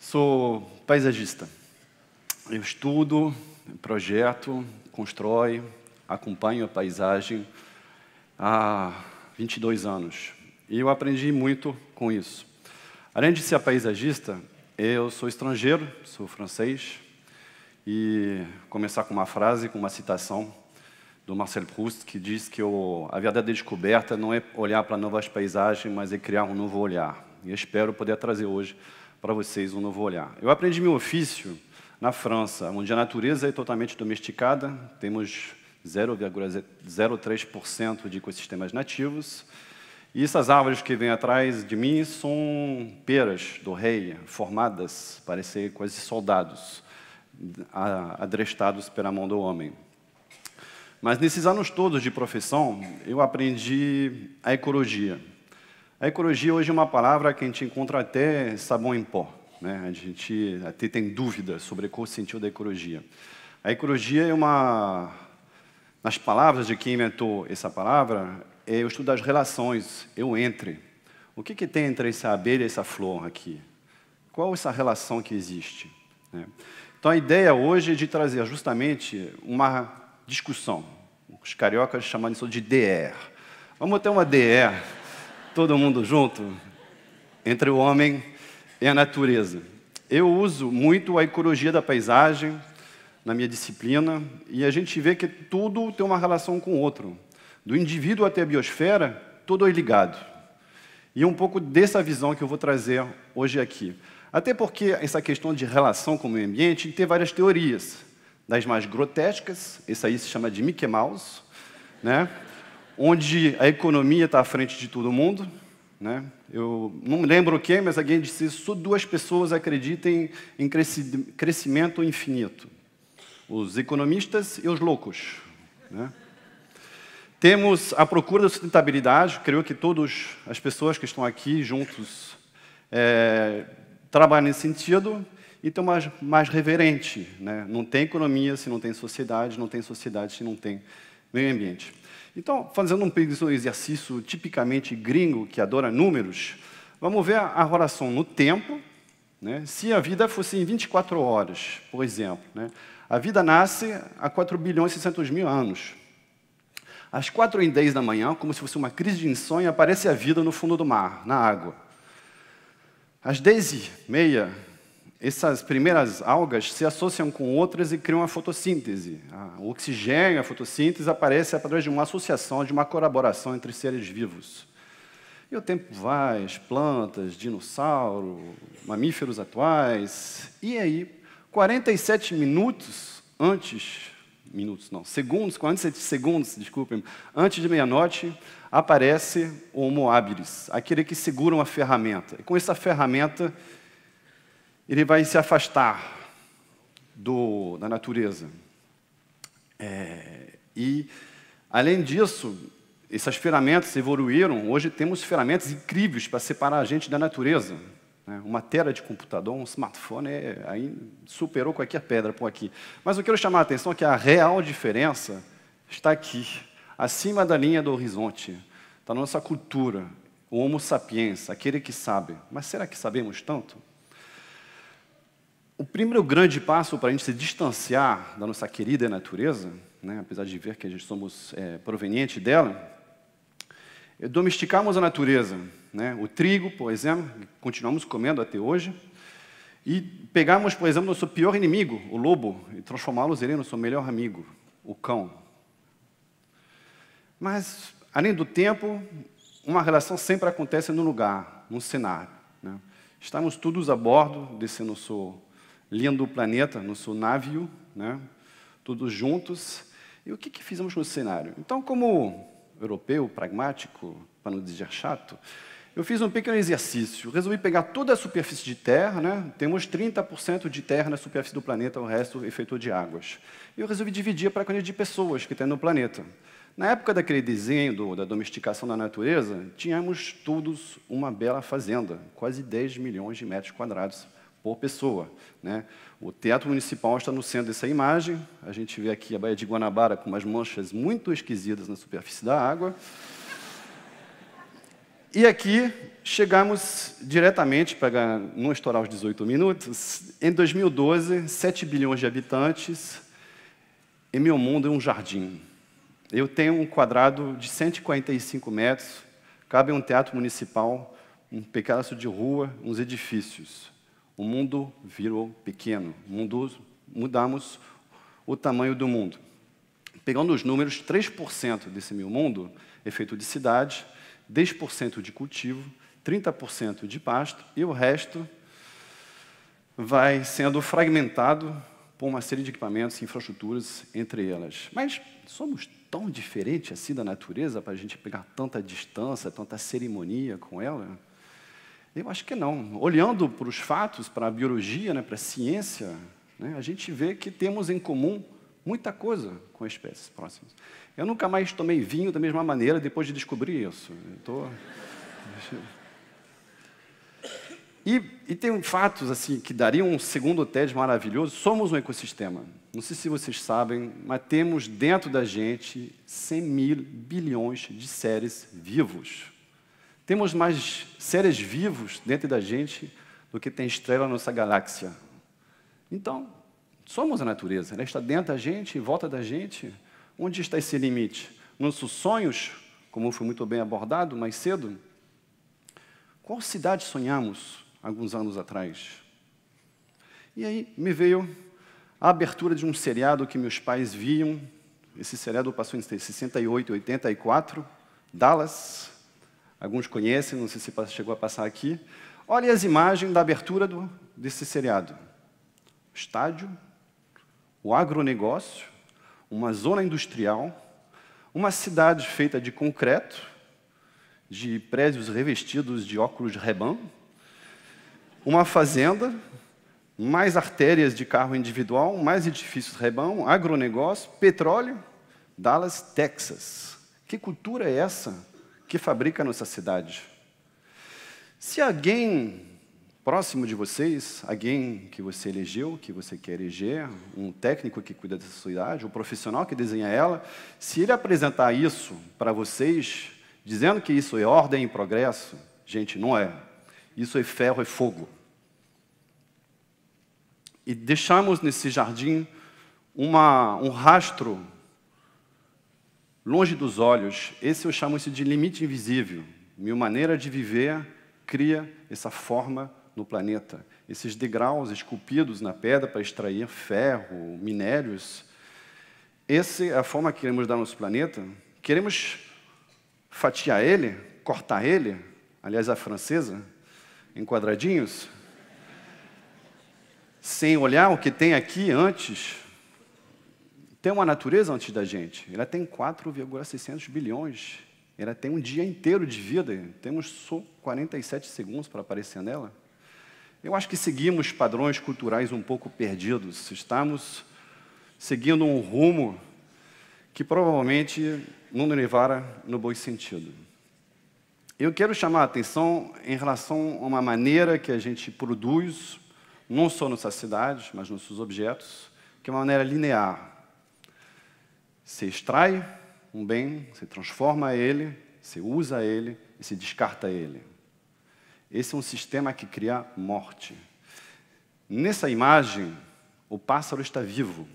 Sou paisagista. Eu estudo, projeto, constrói, acompanho a paisagem há 22 anos. E eu aprendi muito com isso. Além de ser paisagista, eu sou estrangeiro, sou francês, e começar com uma frase, com uma citação do Marcel Proust, que diz que o, a verdadeira descoberta não é olhar para novas paisagens, mas é criar um novo olhar. E espero poder trazer hoje para vocês um novo olhar. Eu aprendi meu ofício na França, onde a natureza é totalmente domesticada, temos 0,03% de ecossistemas nativos, e essas árvores que vêm atrás de mim são peras do rei, formadas, parecer quase soldados, adrestados pela mão do homem. Mas nesses anos todos de profissão, eu aprendi a ecologia. A ecologia hoje é uma palavra que a gente encontra até sabão em pó. Né? A gente até tem dúvida sobre qual o sentido da ecologia. A ecologia é uma... Nas palavras de quem inventou essa palavra, é, eu estudo as relações, eu entre. O que, que tem entre essa abelha e essa flor aqui? Qual essa relação que existe? Né? Então, a ideia hoje é de trazer justamente uma discussão. Os cariocas chamam isso de DR. Vamos ter uma DR, todo mundo junto, entre o homem e a natureza. Eu uso muito a ecologia da paisagem na minha disciplina e a gente vê que tudo tem uma relação com o outro. Do indivíduo até a biosfera, tudo é ligado. E é um pouco dessa visão que eu vou trazer hoje aqui. Até porque essa questão de relação com o meio ambiente tem várias teorias. Das mais grotescas, essa aí se chama de Mickey Mouse, né? onde a economia está à frente de todo mundo. Né? Eu não lembro quem, mas alguém disse isso, só duas pessoas acreditem em crescimento infinito. Os economistas e os loucos. Né? Temos a procura da sustentabilidade, creio que todas as pessoas que estão aqui juntos é, trabalham nesse sentido, e tem mais, mais reverente. Né? Não tem economia se não tem sociedade, não tem sociedade se não tem meio ambiente. Então, fazendo um exercício tipicamente gringo, que adora números, vamos ver a relação no tempo. Né? Se a vida fosse em 24 horas, por exemplo, né? a vida nasce há 4 bilhões e 600 mil anos. Às 4 e 10 da manhã, como se fosse uma crise de insônia, aparece a vida no fundo do mar, na água. Às 10 e meia, essas primeiras algas se associam com outras e criam a fotossíntese. O oxigênio, a fotossíntese, aparece através de uma associação, de uma colaboração entre seres vivos. E o tempo vai, as plantas, dinossauro, mamíferos atuais. E aí, 47 minutos antes minutos não, segundos, 47 segundos, desculpem, antes de meia-noite, aparece o Homo habilis, aquele que segura uma ferramenta. E com essa ferramenta, ele vai se afastar do, da natureza. É, e, além disso, essas ferramentas evoluíram, hoje temos ferramentas incríveis para separar a gente da natureza. Né? Uma tela de computador, um smartphone, é, aí superou qualquer pedra por aqui. Mas eu quero chamar a atenção é que a real diferença está aqui, acima da linha do horizonte, da nossa cultura, o homo sapiens, aquele que sabe. Mas será que sabemos tanto? O primeiro grande passo para a gente se distanciar da nossa querida natureza, né, apesar de ver que a gente somos é, proveniente dela, é domesticarmos a natureza, né? O trigo, por exemplo, continuamos comendo até hoje, e pegarmos, por exemplo, nosso pior inimigo, o lobo, e transformá-los em nosso melhor amigo, o cão. Mas, além do tempo, uma relação sempre acontece num lugar, num cenário. Né? Estamos todos a bordo desse nosso lindo planeta, nosso navio, né? todos juntos. E o que, que fizemos no cenário? Então, como europeu, pragmático, para não dizer chato, eu fiz um pequeno exercício. Resolvi pegar toda a superfície de terra, né? temos 30% de terra na superfície do planeta, o resto efeito é de águas. E eu resolvi dividir para a quantidade de pessoas que tem no planeta. Na época daquele desenho do, da domesticação da natureza, tínhamos todos uma bela fazenda, quase 10 milhões de metros quadrados por pessoa. Né? O Teatro Municipal está no centro dessa imagem. A gente vê aqui a Baía de Guanabara com umas manchas muito esquisitas na superfície da água. E aqui chegamos diretamente, para não estourar os 18 minutos, em 2012, 7 bilhões de habitantes, e meu mundo é um jardim. Eu tenho um quadrado de 145 metros, cabe um teatro municipal, um pedaço de rua, uns edifícios. O mundo virou pequeno, mundo, mudamos o tamanho do mundo. Pegando os números, 3% desse meu mundo é feito de cidade, 10% de cultivo, 30% de pasto e o resto vai sendo fragmentado por uma série de equipamentos e infraestruturas entre elas. Mas somos tão diferentes assim da natureza para a gente pegar tanta distância, tanta cerimonia com ela? Eu acho que não. Olhando para os fatos, para a biologia, né, para a ciência, né, a gente vê que temos em comum muita coisa com espécies próximas. Eu nunca mais tomei vinho da mesma maneira depois de descobrir isso. Tô... e, e, tem fatos assim que dariam um segundo TED maravilhoso. Somos um ecossistema. Não sei se vocês sabem, mas temos dentro da gente 100 mil bilhões de seres vivos. Temos mais seres vivos dentro da gente do que tem estrela na nossa galáxia. Então, Somos a natureza, ela né? está dentro da gente, em volta da gente. Onde está esse limite? Nossos sonhos, como foi muito bem abordado mais cedo. Qual cidade sonhamos alguns anos atrás? E aí me veio a abertura de um seriado que meus pais viam. Esse seriado passou em 68, 84, Dallas. Alguns conhecem, não sei se chegou a passar aqui. Olha as imagens da abertura do, desse seriado. Estádio, o agronegócio, uma zona industrial, uma cidade feita de concreto, de prédios revestidos de óculos de reban, uma fazenda, mais artérias de carro individual, mais edifícios reban, agronegócio, petróleo, Dallas, Texas. Que cultura é essa que fabrica nossa cidade? Se alguém próximo de vocês, alguém que você elegeu, que você quer eleger, um técnico que cuida dessa cidade, um profissional que desenha ela, se ele apresentar isso para vocês, dizendo que isso é ordem e progresso, gente, não é. Isso é ferro e é fogo. E deixamos nesse jardim uma, um rastro longe dos olhos. Esse eu chamo isso de limite invisível. Minha maneira de viver cria essa forma no planeta. Esses degraus esculpidos na pedra para extrair ferro, minérios. Essa é a forma que queremos dar ao nosso planeta. Queremos fatiar ele, cortar ele, aliás, a francesa, em quadradinhos, sem olhar o que tem aqui antes. Tem uma natureza antes da gente. Ela tem 4,600 bilhões ela tem um dia inteiro de vida, temos só 47 segundos para aparecer nela. Eu acho que seguimos padrões culturais um pouco perdidos. Estamos seguindo um rumo que provavelmente não nos levará no bom sentido. Eu quero chamar a atenção em relação a uma maneira que a gente produz, não só nossas cidades, mas nossos objetos, que é uma maneira linear. Se extrai um bem, se transforma ele, se usa ele e se descarta ele. Esse é um sistema que cria morte. Nessa imagem, o pássaro está vivo.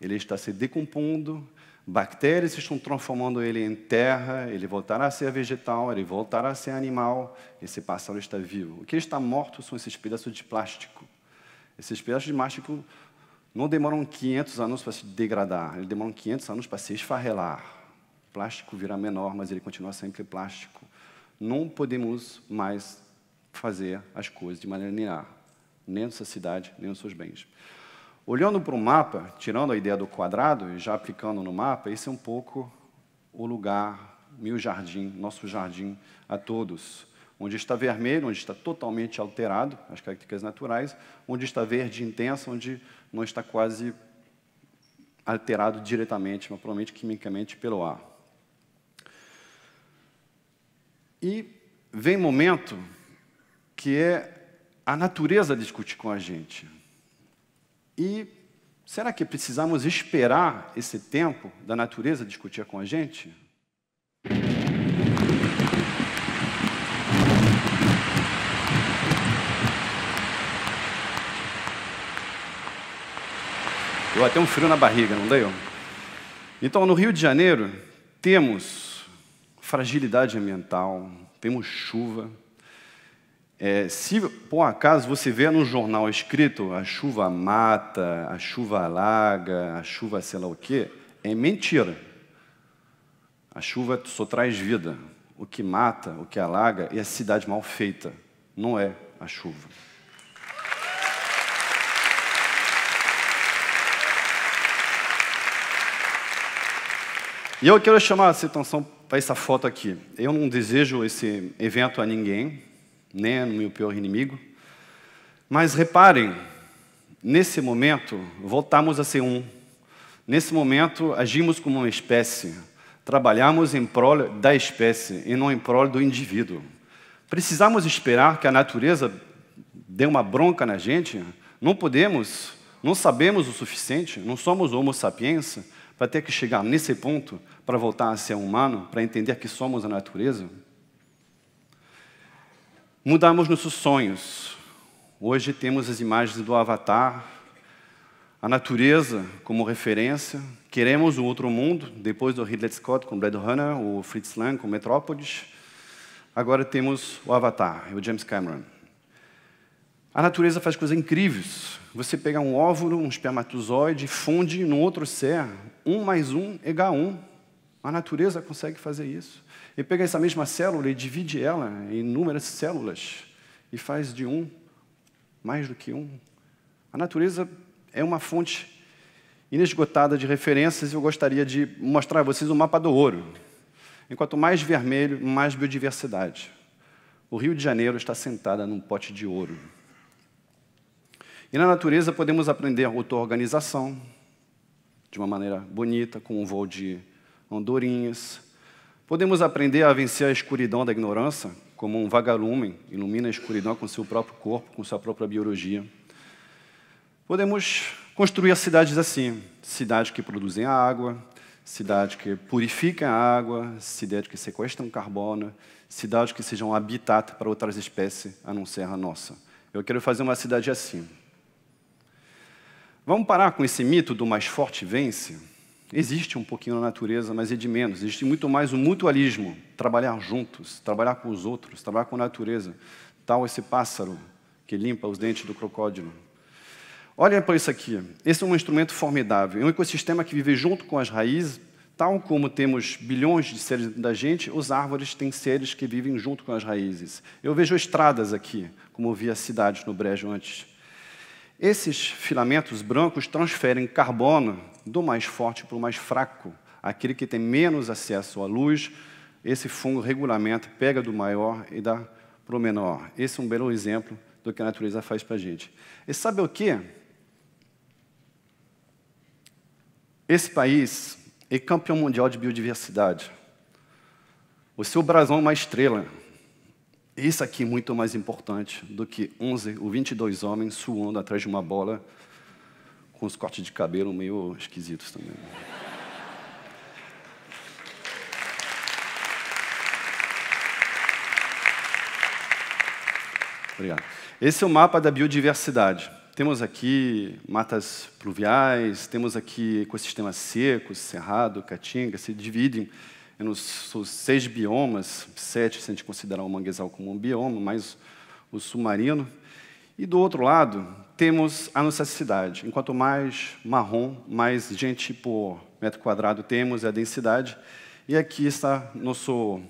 Ele está se decompondo, bactérias estão transformando ele em terra, ele voltará a ser vegetal, ele voltará a ser animal. Esse pássaro está vivo. O que está morto são esses pedaços de plástico. Esses pedaços de plástico não demoram 500 anos para se degradar, eles demoram 500 anos para se esfarrelar. O plástico virá menor, mas ele continua sempre plástico não podemos mais fazer as coisas de maneira linear, nem sua cidade, nem os seus bens. Olhando para o mapa, tirando a ideia do quadrado e já aplicando no mapa, esse é um pouco o lugar, meu jardim, nosso jardim a todos. Onde está vermelho, onde está totalmente alterado, as características naturais, onde está verde intensa, onde não está quase alterado diretamente, mas provavelmente quimicamente pelo ar. E vem momento que é a natureza discute com a gente. E será que precisamos esperar esse tempo da natureza discutir com a gente? Deu até um frio na barriga, não deu? Então, no Rio de Janeiro, temos fragilidade ambiental, temos chuva. É, se por acaso você vê no jornal escrito a chuva mata, a chuva alaga, a chuva sei lá o quê, é mentira. A chuva só traz vida. O que mata, o que alaga é a cidade mal feita, não é a chuva. E eu quero chamar a atenção Está essa foto aqui. Eu não desejo esse evento a ninguém, nem ao meu pior inimigo. Mas reparem, nesse momento voltamos a ser um. Nesse momento agimos como uma espécie. Trabalhamos em prol da espécie e não em prol do indivíduo. Precisamos esperar que a natureza dê uma bronca na gente? Não podemos, não sabemos o suficiente, não somos homo sapiens para ter que chegar nesse ponto para voltar a ser humano, para entender que somos a natureza? Mudamos nossos sonhos. Hoje temos as imagens do Avatar, a natureza como referência. Queremos um outro mundo, depois do Ridley Scott com Blade Runner, o Fritz Lang com Metrópolis. Agora temos o Avatar e o James Cameron. A natureza faz coisas incríveis. Você pega um óvulo, um espermatozoide, funde num outro ser, um mais um é um. A natureza consegue fazer isso. E pega essa mesma célula e divide ela em inúmeras células e faz de um mais do que um. A natureza é uma fonte inesgotada de referências e eu gostaria de mostrar a vocês o mapa do ouro. Enquanto mais vermelho, mais biodiversidade. O Rio de Janeiro está sentada num pote de ouro. E na natureza podemos aprender auto-organização, de uma maneira bonita, com um voo de andorinhas. Podemos aprender a vencer a escuridão da ignorância, como um vagalume ilumina a escuridão com seu próprio corpo, com sua própria biologia. Podemos construir cidades assim, cidades que produzem água, cidades que purificam a água, cidades que sequestram carbono, cidades que sejam habitat para outras espécies a não ser a nossa. Eu quero fazer uma cidade assim. Vamos parar com esse mito do mais forte vence? Existe um pouquinho na natureza, mas é de menos. Existe muito mais o mutualismo, trabalhar juntos, trabalhar com os outros, trabalhar com a natureza. Tal esse pássaro que limpa os dentes do crocódilo. Olha para isso aqui. Esse é um instrumento formidável. É um ecossistema que vive junto com as raízes, tal como temos bilhões de seres dentro da gente, os árvores têm seres que vivem junto com as raízes. Eu vejo estradas aqui, como via vi as cidades no brejo antes. Esses filamentos brancos transferem carbono do mais forte para o mais fraco, aquele que tem menos acesso à luz. Esse fungo regulamenta, pega do maior e dá para o menor. Esse é um belo exemplo do que a natureza faz para a gente. E sabe o que? Esse país é campeão mundial de biodiversidade. O seu brasão é uma estrela. Isso aqui é muito mais importante do que 11 ou 22 homens suando atrás de uma bola com os cortes de cabelo meio esquisitos também. Obrigado. Esse é o mapa da biodiversidade. Temos aqui matas pluviais, temos aqui ecossistemas secos, cerrado, caatinga, se dividem é nos seis biomas, sete se a gente considerar o manguezal como um bioma, mais o submarino. E do outro lado, temos a nossa cidade. Enquanto mais marrom, mais gente por metro quadrado temos, é a densidade. E aqui está nosso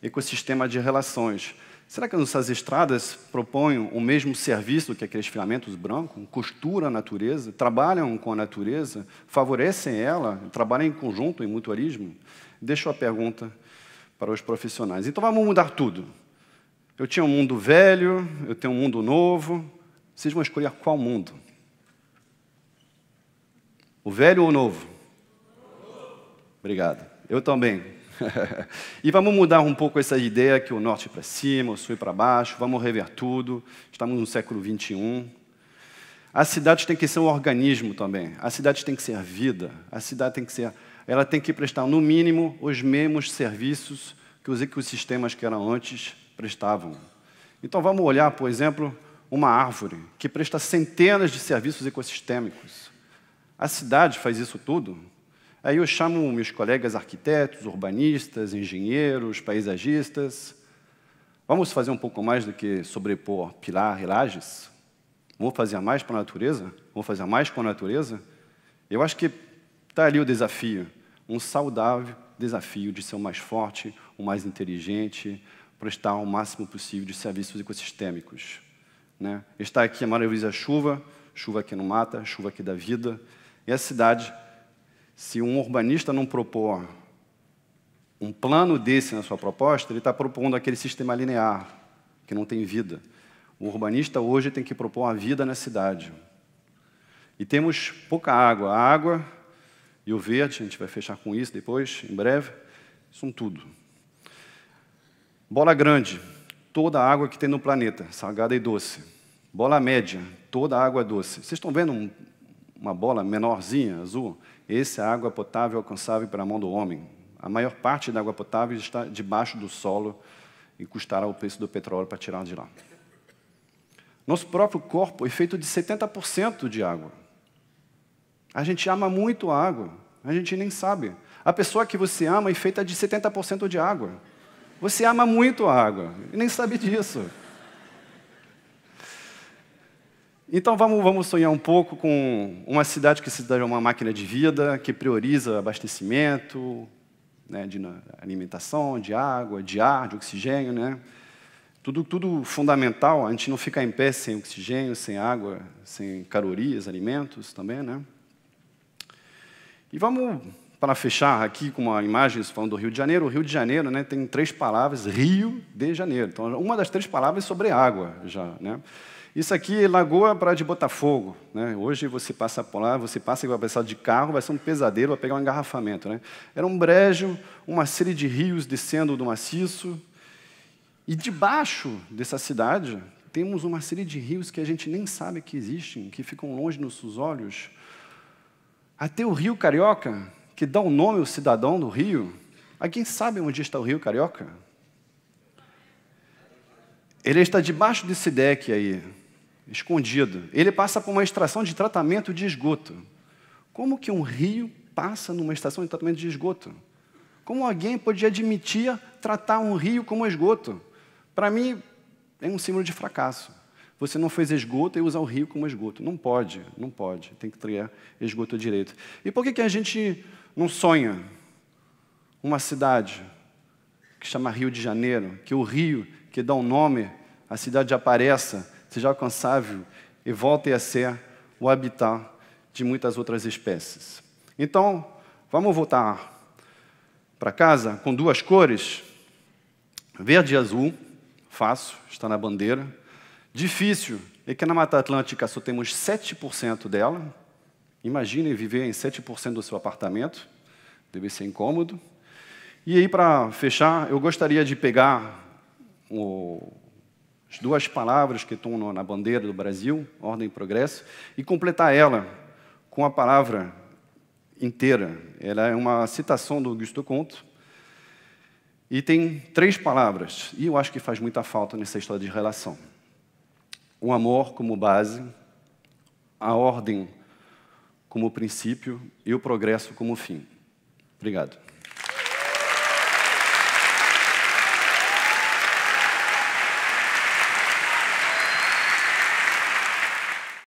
ecossistema de relações. Será que nossas estradas propõem o mesmo serviço que aqueles filamentos brancos? Costuram a natureza, trabalham com a natureza, favorecem ela, trabalham em conjunto, em mutualismo? Deixo a pergunta para os profissionais. Então vamos mudar tudo. Eu tinha um mundo velho, eu tenho um mundo novo. Vocês vão escolher qual mundo? O velho ou o novo? Obrigado. Eu também. e vamos mudar um pouco essa ideia que o norte é para cima, o sul é para baixo, vamos rever tudo. Estamos no século 21. A cidade tem que ser um organismo também. A cidade tem que ser vida. A cidade tem que ser, ela tem que prestar no mínimo os mesmos serviços que os ecossistemas que eram antes prestavam. Então vamos olhar, por exemplo, uma árvore que presta centenas de serviços ecossistêmicos. A cidade faz isso tudo? Aí eu chamo meus colegas arquitetos, urbanistas, engenheiros, paisagistas. Vamos fazer um pouco mais do que sobrepor pilar e lajes? Vamos fazer mais para a natureza? Vamos fazer mais com a natureza? Eu acho que está ali o desafio, um saudável desafio de ser o mais forte, o mais inteligente, prestar o máximo possível de serviços ecossistêmicos. Né? Está aqui a maravilhosa chuva, chuva que não mata, chuva que dá vida, e a cidade se um urbanista não propor um plano desse na sua proposta, ele está propondo aquele sistema linear, que não tem vida. O urbanista hoje tem que propor a vida na cidade. E temos pouca água. A água e o verde, a gente vai fechar com isso depois, em breve, são tudo. Bola grande, toda a água que tem no planeta, salgada e doce. Bola média, toda a água doce. Vocês estão vendo um uma bola menorzinha, azul, esse é a água potável alcançável para a mão do homem. A maior parte da água potável está debaixo do solo e custará o preço do petróleo para tirar de lá. Nosso próprio corpo é feito de 70% de água. A gente ama muito a água, a gente nem sabe. A pessoa que você ama é feita de 70% de água. Você ama muito a água e nem sabe disso. Então vamos, vamos sonhar um pouco com uma cidade que se dá uma máquina de vida, que prioriza abastecimento, né, de alimentação, de água, de ar, de oxigênio, né? Tudo, tudo fundamental, a gente não fica em pé sem oxigênio, sem água, sem calorias, alimentos também, né? E vamos, para fechar aqui com uma imagem falando do Rio de Janeiro, o Rio de Janeiro né, tem três palavras, Rio de Janeiro. Então, uma das três palavras é sobre água já, né? Isso aqui é Lagoa Praia de Botafogo. Né? Hoje você passa por lá, você passa e vai passar de carro, vai ser um pesadelo, vai pegar um engarrafamento. Né? Era um brejo, uma série de rios descendo do maciço. E debaixo dessa cidade temos uma série de rios que a gente nem sabe que existem, que ficam longe nos seus olhos. Até o Rio Carioca, que dá o um nome ao cidadão do Rio. Alguém sabe onde está o Rio Carioca? Ele está debaixo desse deck aí escondido. Ele passa por uma extração de tratamento de esgoto. Como que um rio passa numa estação de tratamento de esgoto? Como alguém podia admitir tratar um rio como esgoto? Para mim, é um símbolo de fracasso. Você não fez esgoto e usar o rio como esgoto. Não pode, não pode. Tem que criar esgoto direito. E por que, que a gente não sonha uma cidade que chama Rio de Janeiro, que o rio que dá o um nome à cidade apareça seja alcançável e volte a ser o habitat de muitas outras espécies. Então, vamos voltar para casa com duas cores, verde e azul, fácil, está na bandeira. Difícil é que na Mata Atlântica só temos 7% dela. Imagine viver em 7% do seu apartamento, deve ser incômodo. E aí, para fechar, eu gostaria de pegar o, as duas palavras que estão na bandeira do Brasil, ordem e progresso, e completar ela com a palavra inteira. Ela é uma citação do Augusto Conto e tem três palavras, e eu acho que faz muita falta nessa história de relação. O amor como base, a ordem como princípio e o progresso como fim. Obrigado.